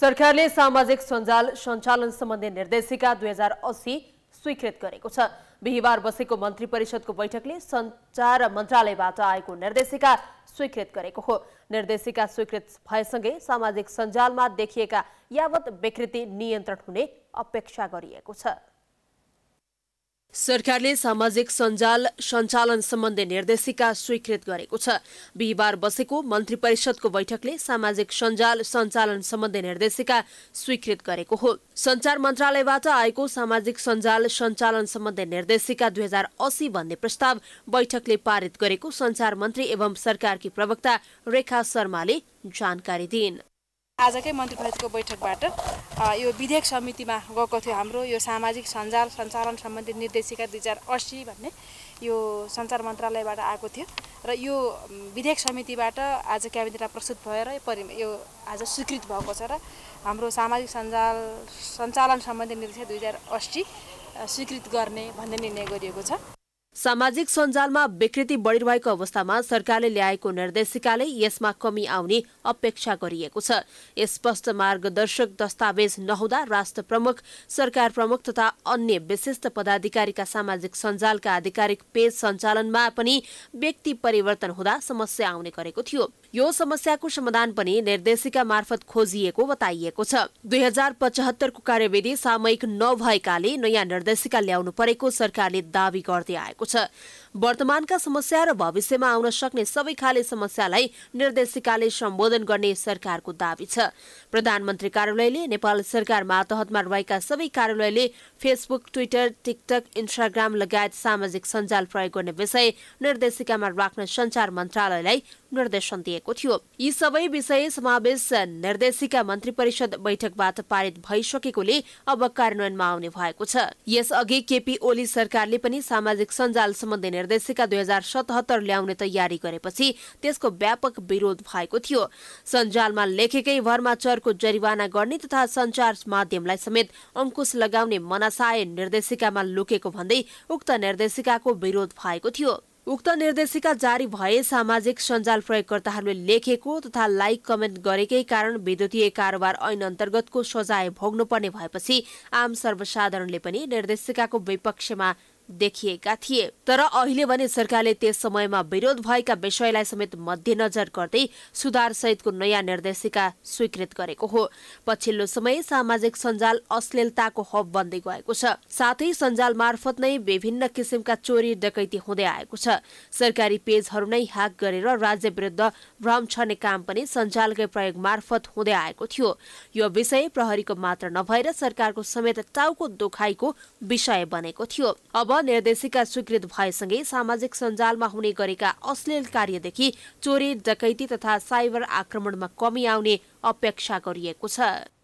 सरकारले सामाजिक सञ्जाल सञ्चालन सम्बन्धी निर्देशिका दुई हजार असी स्वीकृत गरेको छ बिहिबार बसेको मन्त्री परिषदको बैठकले सञ्चार मन्त्रालयबाट आएको निर्देशिका स्वीकृत गरेको हो निर्देशिका स्वीकृत भएसँगै सामाजिक सञ्जालमा देखिएका यावत विकृति नियन्त्रण हुने अपेक्षा गरिएको छ सरकारले सामाजिक सञ्जाल सञ्चालन सम्बन्धी निर्देशिका स्वीकृत गरेको छ बिहिबार बसेको मन्त्री परिषदको बैठकले सामाजिक सञ्जाल सञ्चालन सम्बन्धी निर्देशिका स्वीकृत गरेको हो सञ्चार मन्त्रालयबाट आएको सामाजिक सञ्जाल सञ्चालन सम्बन्धी निर्देशिका दुई हजार असी भन्ने प्रस्ताव बैठकले पारित गरेको सञ्चार मन्त्री एवं सरकारकी प्रवक्ता रेखा शर्माले जानकारी दिइन् आजकै मन्त्री परिषदको बैठकबाट यो विधेयक समितिमा गएको थियो हाम्रो यो सामाजिक सञ्जाल सञ्चालन सम्बन्धी निर्देशिका दुई हजार असी भन्ने यो सञ्चार मन्त्रालयबाट आएको थियो र यो विधेयक समितिबाट आज क्याबिनेटमा प्रस्तुत भएर परि यो आज स्वीकृत भएको छ र हाम्रो सामाजिक सञ्जाल सञ्चालन सम्बन्धी निर्देशिका दुई हजार असी स्वीकृत गर्ने भन्ने निर्णय गरिएको छ सामाजिक सञ्जालमा विकृति बढिरहेको अवस्थामा सरकारले ल्याएको निर्देशिकाले यसमा कमी आउने अपेक्षा गरिएको छ स्पष्ट मार्गदर्शक दस्तावेज नहुँदा राष्ट्र प्रमुख सरकार प्रमुख तथा अन्य विशिष्ट पदाधिकारीका सामाजिक सञ्जालका आधिकारिक पेज सञ्चालनमा पनि व्यक्ति परिवर्तन हुँदा समस्या आउने गरेको थियो यो समस्याको समाधान पनि निर्देशिका मार्फत खोजिएको बताइएको छ दुई हजार पचहत्तरको कार्यविधि सामयिक नभएकाले नयाँ निर्देशिका ल्याउनु परेको सरकारले दावी गर्दै आएको छ वर्तमानका समस्या र भविष्यमा आउन सक्ने सबै खाले समस्यालाई निर्देशिकाले सम्बोधन गर्ने सरकारको दावी छ प्रधानमन्त्री कार्यालयले नेपाल सरकार मातहतमा रहेका सबै कार्यालयले फेसबुक ट्विटर टिकटक इन्स्टाग्राम लगायत सामाजिक सञ्जाल प्रयोग गर्ने विषय निर्देशिकामा राख्न सञ्चार मन्त्रालयलाई निर्देशन दिएको थियो यी सबै विषय समावेश निर्देशिका मन्त्री परिषद बैठकबाट पारित भइसकेकोले अब कार्यान्वयनमा आउने भएको छ यसअघि केपी ओली सरकारले पनि सामाजिक सञ्जाल सम्बन्धी निर्देशिका दुई हजार सतहत्तर ल्याउने तयारी गरेपछि त्यसको व्यापक विरोध भएको थियो सञ्जालमा लेखेकै भरमा चरको जरिवाना गर्ने तथा सञ्चार माध्यमलाई समेत अङ्कुश लगाउने मनासाय निर्देशिकामा लुकेको भन्दै उक्त निर्देशिकाको विरोध भएको थियो उक्त निर्देशिका जारी भए सामाजिक सञ्जाल प्रयोगकर्ताहरूले लेखेको तथा लाइक कमेन्ट गरेकै कारण विद्युतीय कारोबार ऐन अन्तर्गतको सजाय भोग्नुपर्ने भएपछि आम सर्वसाधारणले पनि निर्देशिकाको विपक्षमा देखिएका थिए तर अहिले भने सरकारले त्यस समयमा विरोध भएका विषयलाई समेत मध्यनजर गर्दै सुधार सहितको नयाँ निर्देशिका स्वीकृत गरेको हो पछिल्लो समय सामाजिक सञ्जाल अश्लीलताको हब बन्दै गएको छ साथै सञ्जाल मार्फत नै विभिन्न किसिमका चोरी डकैती हुँदै आएको छ सरकारी पेजहरू नै ह्याक गरेर राज्य विरुद्ध भ्रम छर्ने काम पनि सञ्जालकै प्रयोग मार्फत हुँदै आएको थियो यो विषय प्रहरीको मात्र नभएर सरकारको समेत टाउको दुखाइको विषय बनेको थियो अब निर्देशिका स्वीकृत भएसँगै सामाजिक सञ्जालमा हुने गरेका अश्लील कार्यदेखि चोरी डकैती तथा साइबर आक्रमणमा कमी आउने अपेक्षा गरिएको छ